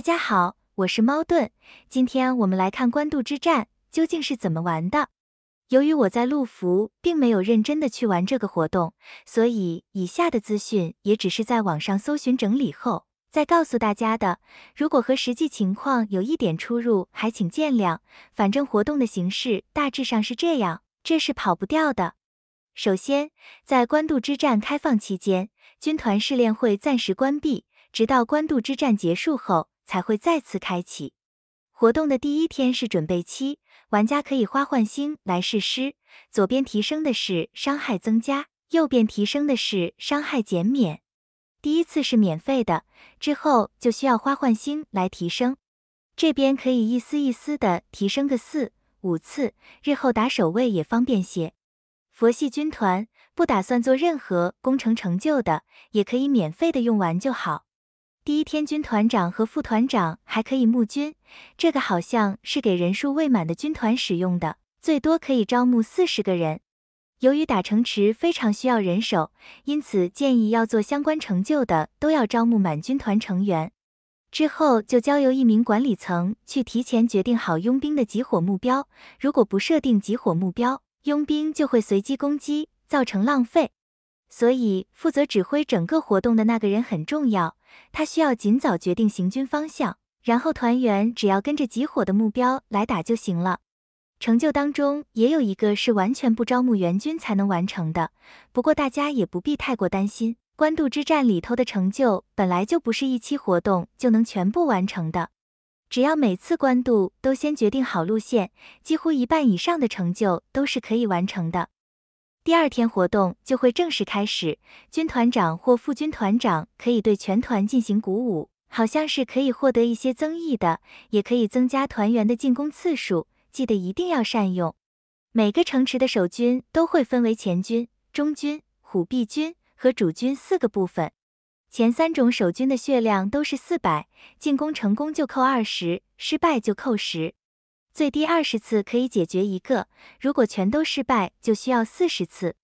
大家好，我是猫顿。今天我们来看官渡之战究竟是怎么玩的。由于我在陆服并没有认真的去玩这个活动，所以以下的资讯也只是在网上搜寻整理后再告诉大家的。如果和实际情况有一点出入，还请见谅。反正活动的形式大致上是这样，这是跑不掉的。首先，在官渡之战开放期间，军团试炼会暂时关闭，直到官渡之战结束后。才会再次开启。活动的第一天是准备期，玩家可以花换星来试施。左边提升的是伤害增加，右边提升的是伤害减免。第一次是免费的，之后就需要花换星来提升。这边可以一丝一丝的提升个四五次，日后打守卫也方便些。佛系军团不打算做任何工程成就的，也可以免费的用完就好。第一天军团长和副团长还可以募军，这个好像是给人数未满的军团使用的，最多可以招募四十个人。由于打城池非常需要人手，因此建议要做相关成就的都要招募满军团成员。之后就交由一名管理层去提前决定好佣兵的集火目标。如果不设定集火目标，佣兵就会随机攻击，造成浪费。所以负责指挥整个活动的那个人很重要。他需要尽早决定行军方向，然后团员只要跟着集火的目标来打就行了。成就当中也有一个是完全不招募援军才能完成的，不过大家也不必太过担心，官渡之战里头的成就本来就不是一期活动就能全部完成的，只要每次官渡都先决定好路线，几乎一半以上的成就都是可以完成的。第二天活动就会正式开始，军团长或副军团长可以对全团进行鼓舞，好像是可以获得一些增益的，也可以增加团员的进攻次数。记得一定要善用。每个城池的守军都会分为前军、中军、虎臂军和主军四个部分，前三种守军的血量都是四百，进攻成功就扣二十，失败就扣十。最低二十次可以解决一个，如果全都失败就需要四十次。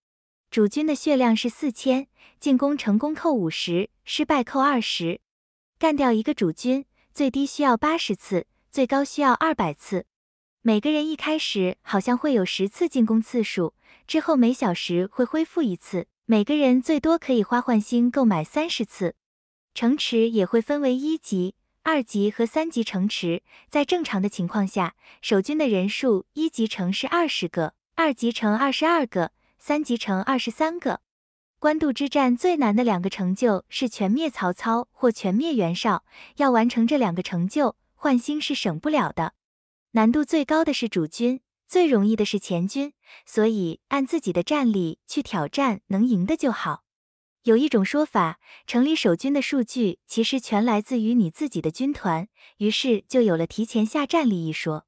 主君的血量是四千，进攻成功扣五十，失败扣二十。干掉一个主君，最低需要八十次，最高需要二百次。每个人一开始好像会有十次进攻次数，之后每小时会恢复一次。每个人最多可以花换星购买三十次。城池也会分为一级。二级和三级城池，在正常的情况下，守军的人数：一级城是二十个，二级城二十二个，三级城二十三个。官渡之战最难的两个成就是全灭曹操或全灭袁绍，要完成这两个成就，换星是省不了的。难度最高的是主军，最容易的是前军，所以按自己的战力去挑战，能赢的就好。有一种说法，城里守军的数据其实全来自于你自己的军团，于是就有了提前下战力一说。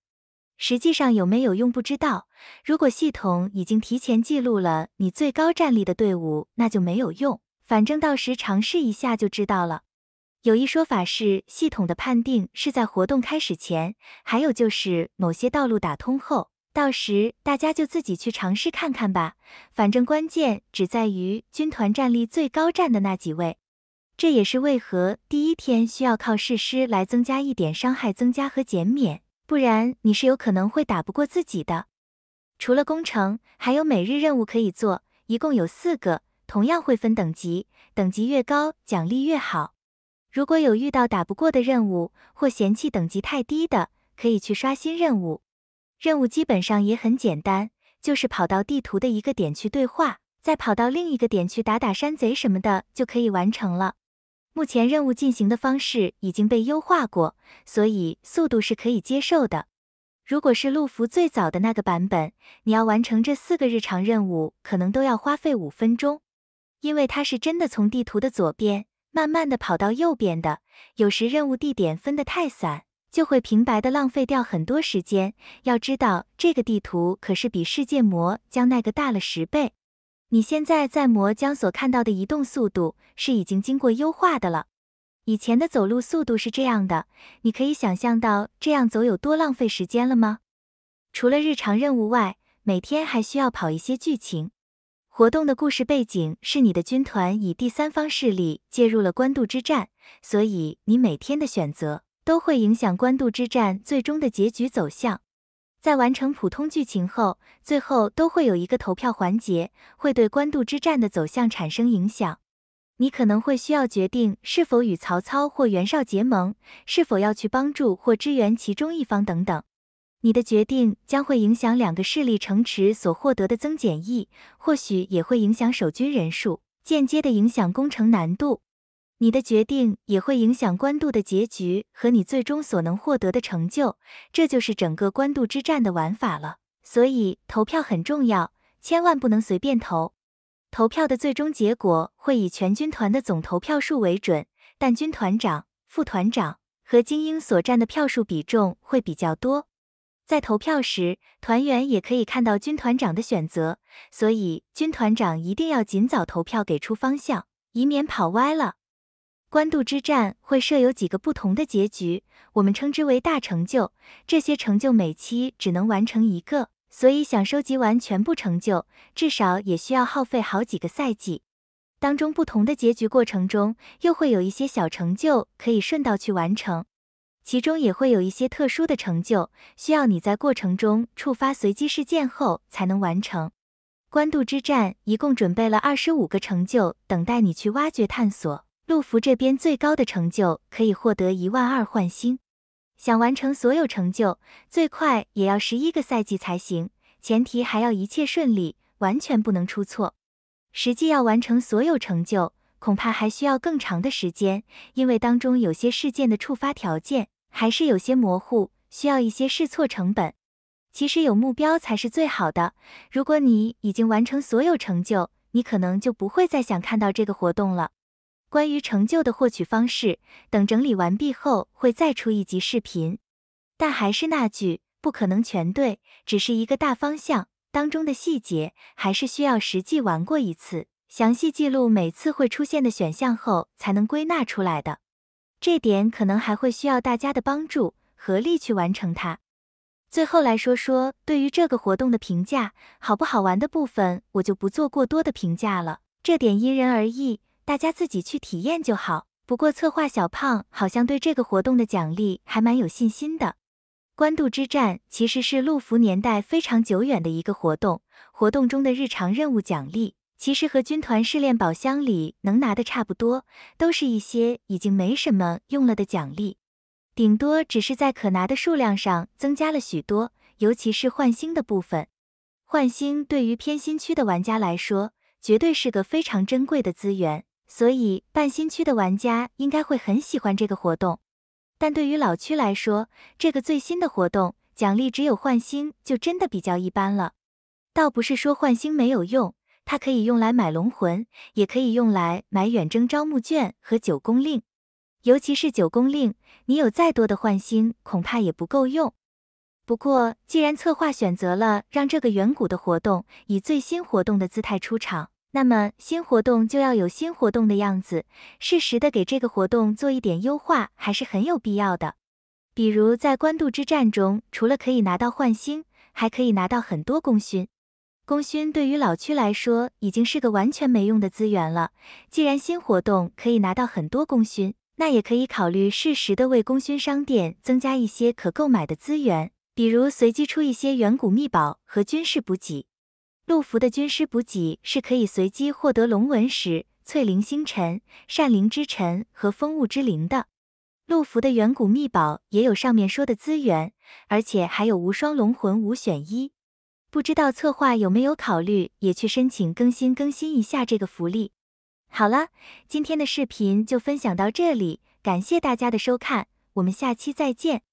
实际上有没有用不知道。如果系统已经提前记录了你最高战力的队伍，那就没有用。反正到时尝试一下就知道了。有一说法是系统的判定是在活动开始前，还有就是某些道路打通后。到时大家就自己去尝试看看吧，反正关键只在于军团战力最高战的那几位。这也是为何第一天需要靠试师来增加一点伤害增加和减免，不然你是有可能会打不过自己的。除了工程，还有每日任务可以做，一共有四个，同样会分等级，等级越高奖励越好。如果有遇到打不过的任务或嫌弃等级太低的，可以去刷新任务。任务基本上也很简单，就是跑到地图的一个点去对话，再跑到另一个点去打打山贼什么的，就可以完成了。目前任务进行的方式已经被优化过，所以速度是可以接受的。如果是陆服最早的那个版本，你要完成这四个日常任务，可能都要花费五分钟，因为它是真的从地图的左边慢慢的跑到右边的，有时任务地点分得太散。就会平白的浪费掉很多时间。要知道，这个地图可是比世界魔将那个大了十倍。你现在在魔将所看到的移动速度是已经经过优化的了。以前的走路速度是这样的，你可以想象到这样走有多浪费时间了吗？除了日常任务外，每天还需要跑一些剧情活动的故事背景是你的军团以第三方势力介入了官渡之战，所以你每天的选择。都会影响官渡之战最终的结局走向。在完成普通剧情后，最后都会有一个投票环节，会对官渡之战的走向产生影响。你可能会需要决定是否与曹操或袁绍结盟，是否要去帮助或支援其中一方等等。你的决定将会影响两个势力城池所获得的增减益，或许也会影响守军人数，间接的影响攻城难度。你的决定也会影响官渡的结局和你最终所能获得的成就，这就是整个官渡之战的玩法了。所以投票很重要，千万不能随便投。投票的最终结果会以全军团的总投票数为准，但军团长、副团长和精英所占的票数比重会比较多。在投票时，团员也可以看到军团长的选择，所以军团长一定要尽早投票给出方向，以免跑歪了。官渡之战会设有几个不同的结局，我们称之为大成就。这些成就每期只能完成一个，所以想收集完全部成就，至少也需要耗费好几个赛季。当中不同的结局过程中，又会有一些小成就可以顺道去完成，其中也会有一些特殊的成就，需要你在过程中触发随机事件后才能完成。官渡之战一共准备了二十五个成就，等待你去挖掘探索。陆福这边最高的成就可以获得一万二换星，想完成所有成就，最快也要十一个赛季才行，前提还要一切顺利，完全不能出错。实际要完成所有成就，恐怕还需要更长的时间，因为当中有些事件的触发条件还是有些模糊，需要一些试错成本。其实有目标才是最好的。如果你已经完成所有成就，你可能就不会再想看到这个活动了。关于成就的获取方式等整理完毕后会再出一集视频，但还是那句，不可能全对，只是一个大方向当中的细节，还是需要实际玩过一次，详细记录每次会出现的选项后才能归纳出来的。这点可能还会需要大家的帮助，合力去完成它。最后来说说对于这个活动的评价，好不好玩的部分我就不做过多的评价了，这点因人而异。大家自己去体验就好。不过策划小胖好像对这个活动的奖励还蛮有信心的。官渡之战其实是陆服年代非常久远的一个活动，活动中的日常任务奖励其实和军团试炼宝箱里能拿的差不多，都是一些已经没什么用了的奖励，顶多只是在可拿的数量上增加了许多，尤其是换星的部分。换星对于偏新区的玩家来说，绝对是个非常珍贵的资源。所以，半新区的玩家应该会很喜欢这个活动，但对于老区来说，这个最新的活动奖励只有换星，就真的比较一般了。倒不是说换星没有用，它可以用来买龙魂，也可以用来买远征招募券和九宫令。尤其是九宫令，你有再多的换星，恐怕也不够用。不过，既然策划选择了让这个远古的活动以最新活动的姿态出场。那么新活动就要有新活动的样子，适时的给这个活动做一点优化还是很有必要的。比如在官渡之战中，除了可以拿到换星，还可以拿到很多功勋。功勋对于老区来说已经是个完全没用的资源了。既然新活动可以拿到很多功勋，那也可以考虑适时的为功勋商店增加一些可购买的资源，比如随机出一些远古秘宝和军事补给。陆福的军师补给是可以随机获得龙纹石、翠灵星辰、善灵之尘和风雾之灵的。陆福的远古秘宝也有上面说的资源，而且还有无双龙魂五选一。不知道策划有没有考虑也去申请更新更新一下这个福利。好了，今天的视频就分享到这里，感谢大家的收看，我们下期再见。